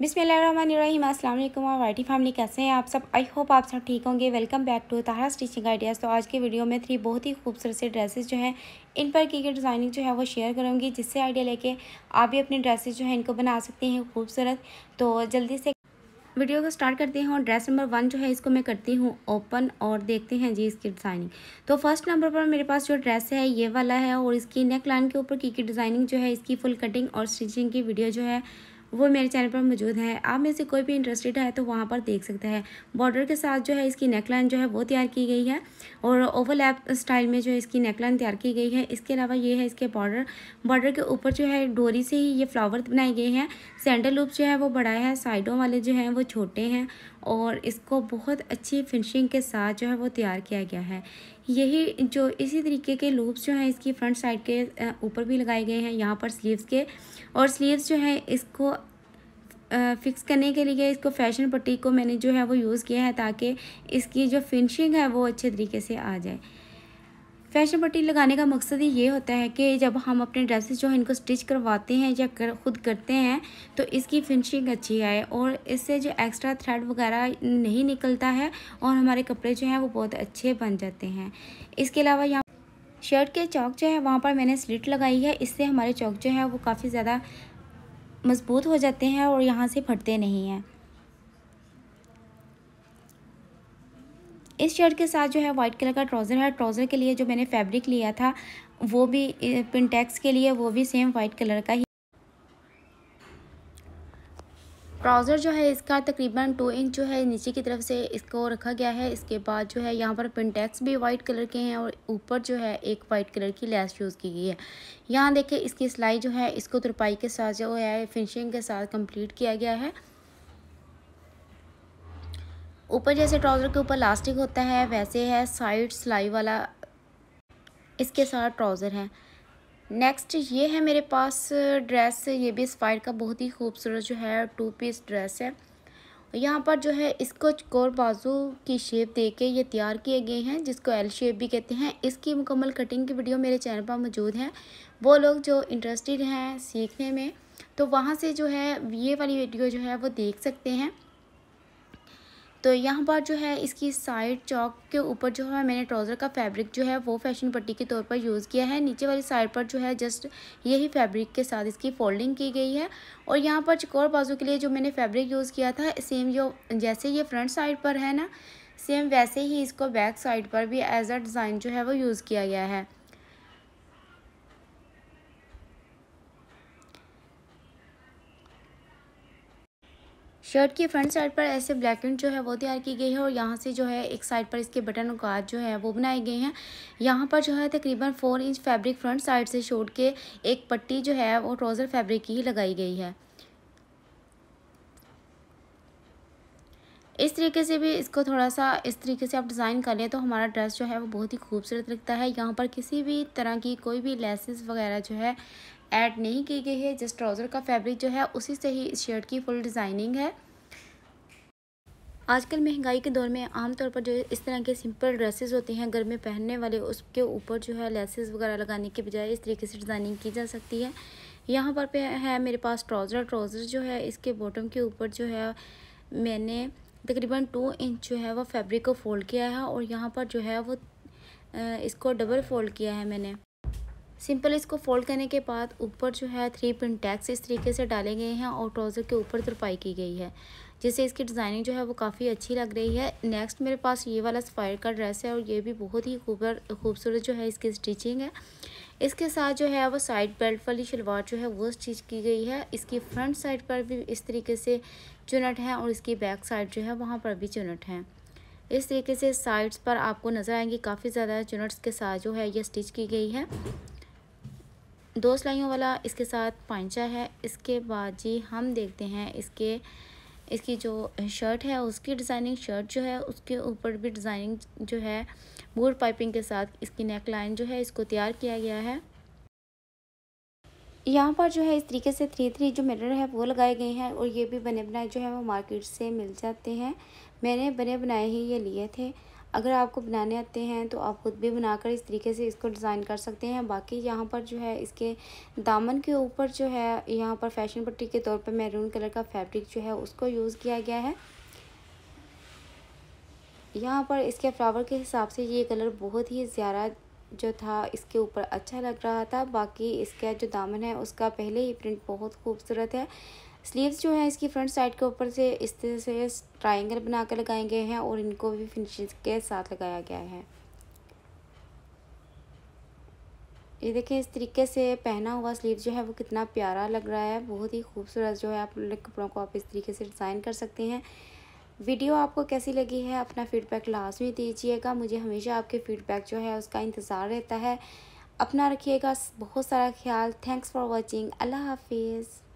बिसमीम अल्लाम और वाइटी फैमिली कैसे हैं आप सब आई होप आप सब ठीक होंगे welcome back to Tara stitching ideas तो आज के वीडियो में थ्री बहुत ही खूबसूरत से ड्रेसेस जो हैं इन पर की गई डिज़ाइनिंग जो है वो शेयर करूँगी जिससे आइडिया लेके आप भी अपने ड्रेसेस जो हैं इनको बना सकते हैं खूबसूरत तो जल्दी से वीडियो को स्टार्ट करते हैं और ड्रेस नंबर वन जो है इसको मैं करती हूँ ओपन और देखते हैं जी इसकी डिज़ाइनिंग तो फर्स्ट नंबर पर मेरे पास जो ड्रेस है ये वाला है और इसकी नेक लाइन के ऊपर की की डिज़ाइनिंग जो है इसकी फुल कटिंग और स्टिचिंग की वीडियो जो है वो मेरे चैनल पर मौजूद है आप में से कोई भी इंटरेस्टेड है तो वहाँ पर देख सकता है बॉर्डर के साथ जो है इसकी नेकलाइन जो है वो तैयार की गई है और ओवरलैप स्टाइल में जो है इसकी नेकलाइन तैयार की गई है इसके अलावा ये है इसके बॉर्डर बॉर्डर के ऊपर जो है डोरी से ही ये फ्लावर बनाए गए हैं सेंटर लूप जो है वो बड़ा है साइडों वाले जो हैं वो छोटे हैं और इसको बहुत अच्छी फिनिशिंग के साथ जो है वो तैयार किया गया है यही जो इसी तरीके के लूप्स जो हैं इसकी फ्रंट साइड के ऊपर भी लगाए गए हैं यहाँ पर स्लीव्स के और स्लीव्स जो हैं इसको फ़िक्स करने के लिए इसको फैशन पट्टी को मैंने जो है वो यूज़ किया है ताकि इसकी जो फिनिशिंग है वो अच्छे तरीके से आ जाए फैशन पट्टी लगाने का मकसद ये होता है कि जब हम अपने ड्रेसेस जो है इनको स्टिच करवाते हैं या कर, खुद करते हैं तो इसकी फिनिशिंग अच्छी आए और इससे जो एक्स्ट्रा थ्रेड वगैरह नहीं निकलता है और हमारे कपड़े जो हैं वो बहुत अच्छे बन जाते हैं इसके अलावा यहाँ शर्ट के चौक जो है वहाँ पर मैंने स्लिट लगाई है इससे हमारे चौक जो है वो काफ़ी ज़्यादा मजबूत हो जाते हैं और यहाँ से फटते नहीं हैं इस शर्ट के साथ जो है वाइट कलर का ट्राउज़र है ट्राउज़र के लिए जो मैंने फैब्रिक लिया था वो भी पिनटेक्स के लिए वो भी सेम वाइट कलर का ही ट्राउज़र जो है इसका तकरीबन टू इंच जो है नीचे की तरफ से इसको रखा गया है इसके बाद जो है यहाँ पर पिनटेक्स भी वाइट कलर के हैं और ऊपर जो है एक वाइट कलर की लेस यूज़ की गई है यहाँ देखें इसकी सिलाई जो है इसको तुरपाई के साथ जो है फिनिशिंग के साथ कम्प्लीट किया गया है ऊपर जैसे ट्राउज़र के ऊपर लास्टिक होता है वैसे है साइड सिलाई वाला इसके साथ ट्राउज़र है नेक्स्ट ये है मेरे पास ड्रेस ये भी स्पाइड का बहुत ही खूबसूरत जो है टू पीस ड्रेस है यहाँ पर जो है इसको चकोर बाजू की शेप दे के ये तैयार किए गए हैं जिसको एल शेप भी कहते हैं इसकी मुकम्मल कटिंग की वीडियो मेरे चैनल पर मौजूद है वो लोग जो इंटरेस्टेड हैं सीखने में तो वहाँ से जो है ये वाली वीडियो जो है वो देख सकते हैं तो यहाँ पर जो है इसकी साइड चौक के ऊपर जो है मैंने ट्राउज़र का फैब्रिक जो है वो फैशन पट्टी के तौर पर यूज़ किया है नीचे वाली साइड पर जो है जस्ट यही फैब्रिक के साथ इसकी फोल्डिंग की गई है और यहाँ पर चकोर बाजू के लिए जो मैंने फैब्रिक यूज़ किया था सेम जो जैसे ये फ्रंट साइड पर है ना सेम वैसे ही इसको बैक साइड पर भी एज अ डिज़ाइन जो है वो यूज़ किया गया है शर्ट की फ्रंट साइड पर ऐसे ब्लैक एंड जो है वो तैयार की गई है और यहाँ से जो है एक साइड पर इसके बटन औकात जो है वो बनाए गए हैं यहाँ पर जो है तकरीबन four inch fabric front side से छोड़ के एक पट्टी जो है वो ट्रोज़र फैब्रिक की ही लगाई गई है इस तरीके से भी इसको थोड़ा सा इस तरीके से आप डिज़ाइन कर लें तो हमारा ड्रेस जो है वो बहुत ही खूबसूरत लगता है यहाँ पर किसी भी तरह की कोई भी लेसेस वगैरह जो है ऐड नहीं की गई है जिस ट्राउज़र का फैब्रिक जो है उसी से ही इस शर्ट की फुल डिज़ाइनिंग है आजकल महंगाई के दौर में आमतौर पर जो इस तरह के सिंपल ड्रेसेस होते हैं घर में पहनने वाले उसके ऊपर जो है लेसेस वगैरह लगाने के बजाय इस तरीके से डिज़ाइनिंग की जा सकती है यहाँ पर पे है मेरे पास ट्राउज़र ट्राउज़र जो है इसके बॉटम के ऊपर जो है मैंने तकरीबन टू इंच जो है वो फैब्रिक को फोल्ड किया है और यहाँ पर जो है वो इसको डबल फोल्ड किया है मैंने सिंपल इसको फोल्ड करने के बाद ऊपर जो है थ्री पिन टैक्स इस तरीके से डाले गए हैं और ट्राउज़र के ऊपर तरफाई की गई है जिससे इसकी डिज़ाइनिंग जो है वो काफ़ी अच्छी लग रही है नेक्स्ट मेरे पास ये वाला स्पायर का ड्रेस है और ये भी बहुत ही खूबसूरत जो है इसकी स्टिचिंग है इसके साथ जो है वो साइड बेल्ट वाली शलवार जो है वो स्टिच की गई है इसकी फ्रंट साइड पर भी इस तरीके से चुनट है और इसकी बैक साइड जो है वहाँ पर भी चुनट है इस तरीके से साइड्स पर आपको नज़र आएंगी काफ़ी ज़्यादा चुनट्स के साथ जो है ये स्टिच की गई है दो सिलाइयों वाला इसके साथ पांचा है इसके बाद जी हम देखते हैं इसके इसकी जो शर्ट है उसकी डिज़ाइनिंग शर्ट जो है उसके ऊपर भी डिज़ाइनिंग जो है मोर पाइपिंग के साथ इसकी नेक लाइन जो है इसको तैयार किया गया है यहाँ पर जो है इस तरीके से थ्री थ्री जो मिरर है वो लगाए गए हैं और ये भी बने बनाए जो है वो मार्केट से मिल जाते हैं मैंने बने बनाए ही ये लिए थे अगर आपको बनाने आते हैं तो आप खुद भी बनाकर इस तरीके से इसको डिज़ाइन कर सकते हैं बाकी यहाँ पर जो है इसके दामन के ऊपर जो है यहाँ पर फैशन पट्टी के तौर पर मैरून कलर का फैब्रिक जो है उसको यूज़ किया गया है यहाँ पर इसके फ्लावर के हिसाब से ये कलर बहुत ही ज़्यादा जो था इसके ऊपर अच्छा लग रहा था बाकी इसका जो दामन है उसका पहले ही प्रिंट बहुत खूबसूरत है स्लीव्स जो है इसकी फ्रंट साइड के ऊपर से इस तरह से ट्राइंगल बना कर लगाए गए हैं और इनको भी फिनिशिंग के साथ लगाया गया है ये देखिए इस तरीके से पहना हुआ स्लीव जो है वो कितना प्यारा लग रहा है बहुत ही खूबसूरत जो है आप कपड़ों को आप इस तरीके से डिज़ाइन कर सकते हैं वीडियो आपको कैसी लगी है अपना फ़ीडबैक लाजमी दीजिएगा मुझे हमेशा आपके फ़ीडबैक जो है उसका इंतज़ार रहता है अपना रखिएगा बहुत सारा ख्याल थैंक्स फॉर वॉचिंग अल्लाह हाफिज़